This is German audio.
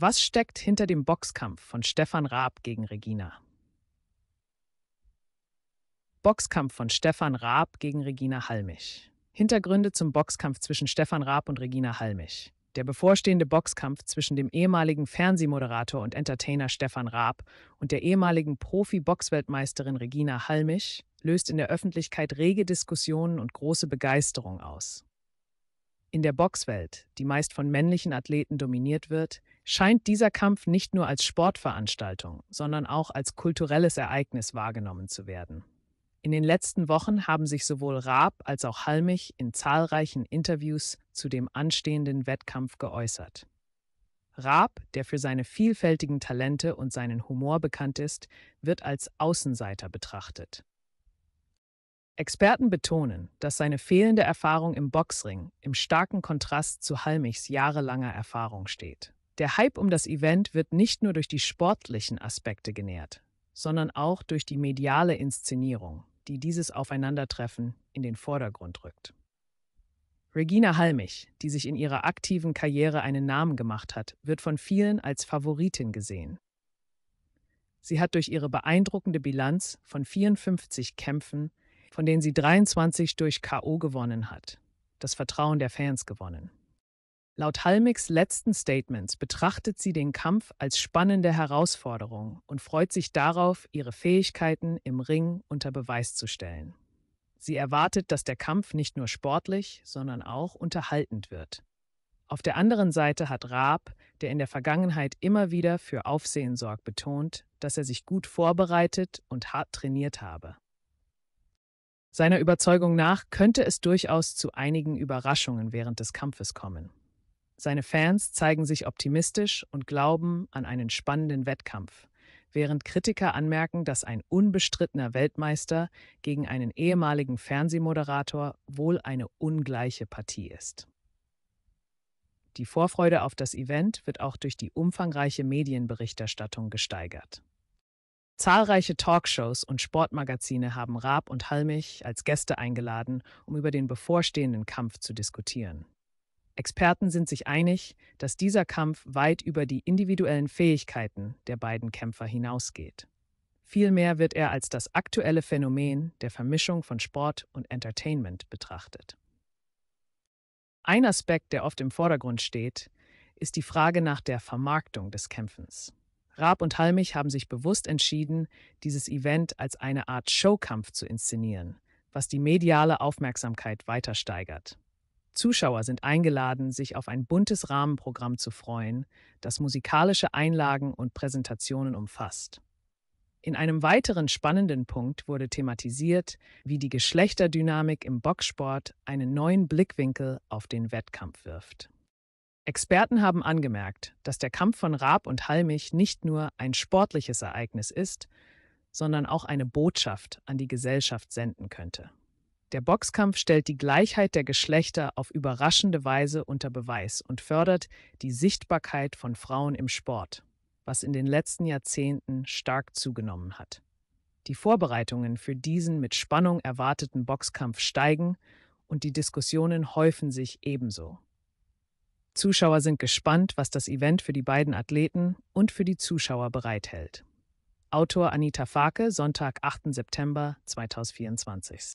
Was steckt hinter dem Boxkampf von Stefan Raab gegen Regina? Boxkampf von Stefan Raab gegen Regina Halmich. Hintergründe zum Boxkampf zwischen Stefan Raab und Regina Halmich. Der bevorstehende Boxkampf zwischen dem ehemaligen Fernsehmoderator und Entertainer Stefan Raab und der ehemaligen Profi-Boxweltmeisterin Regina Halmich löst in der Öffentlichkeit rege Diskussionen und große Begeisterung aus. In der Boxwelt, die meist von männlichen Athleten dominiert wird, scheint dieser Kampf nicht nur als Sportveranstaltung, sondern auch als kulturelles Ereignis wahrgenommen zu werden. In den letzten Wochen haben sich sowohl Raab als auch Halmich in zahlreichen Interviews zu dem anstehenden Wettkampf geäußert. Raab, der für seine vielfältigen Talente und seinen Humor bekannt ist, wird als Außenseiter betrachtet. Experten betonen, dass seine fehlende Erfahrung im Boxring im starken Kontrast zu Halmichs jahrelanger Erfahrung steht. Der Hype um das Event wird nicht nur durch die sportlichen Aspekte genährt, sondern auch durch die mediale Inszenierung, die dieses Aufeinandertreffen in den Vordergrund rückt. Regina Halmich, die sich in ihrer aktiven Karriere einen Namen gemacht hat, wird von vielen als Favoritin gesehen. Sie hat durch ihre beeindruckende Bilanz von 54 Kämpfen, von denen sie 23 durch KO gewonnen hat, das Vertrauen der Fans gewonnen. Laut Halmigs letzten Statements betrachtet sie den Kampf als spannende Herausforderung und freut sich darauf, ihre Fähigkeiten im Ring unter Beweis zu stellen. Sie erwartet, dass der Kampf nicht nur sportlich, sondern auch unterhaltend wird. Auf der anderen Seite hat Raab, der in der Vergangenheit immer wieder für Aufsehen sorgt, betont, dass er sich gut vorbereitet und hart trainiert habe. Seiner Überzeugung nach könnte es durchaus zu einigen Überraschungen während des Kampfes kommen. Seine Fans zeigen sich optimistisch und glauben an einen spannenden Wettkampf, während Kritiker anmerken, dass ein unbestrittener Weltmeister gegen einen ehemaligen Fernsehmoderator wohl eine ungleiche Partie ist. Die Vorfreude auf das Event wird auch durch die umfangreiche Medienberichterstattung gesteigert. Zahlreiche Talkshows und Sportmagazine haben Raab und Halmich als Gäste eingeladen, um über den bevorstehenden Kampf zu diskutieren. Experten sind sich einig, dass dieser Kampf weit über die individuellen Fähigkeiten der beiden Kämpfer hinausgeht. Vielmehr wird er als das aktuelle Phänomen der Vermischung von Sport und Entertainment betrachtet. Ein Aspekt, der oft im Vordergrund steht, ist die Frage nach der Vermarktung des Kämpfens. Raab und Halmich haben sich bewusst entschieden, dieses Event als eine Art Showkampf zu inszenieren, was die mediale Aufmerksamkeit weiter steigert. Zuschauer sind eingeladen, sich auf ein buntes Rahmenprogramm zu freuen, das musikalische Einlagen und Präsentationen umfasst. In einem weiteren spannenden Punkt wurde thematisiert, wie die Geschlechterdynamik im Boxsport einen neuen Blickwinkel auf den Wettkampf wirft. Experten haben angemerkt, dass der Kampf von Raab und Halmich nicht nur ein sportliches Ereignis ist, sondern auch eine Botschaft an die Gesellschaft senden könnte. Der Boxkampf stellt die Gleichheit der Geschlechter auf überraschende Weise unter Beweis und fördert die Sichtbarkeit von Frauen im Sport, was in den letzten Jahrzehnten stark zugenommen hat. Die Vorbereitungen für diesen mit Spannung erwarteten Boxkampf steigen und die Diskussionen häufen sich ebenso. Zuschauer sind gespannt, was das Event für die beiden Athleten und für die Zuschauer bereithält. Autor Anita Farke, Sonntag, 8. September 2024.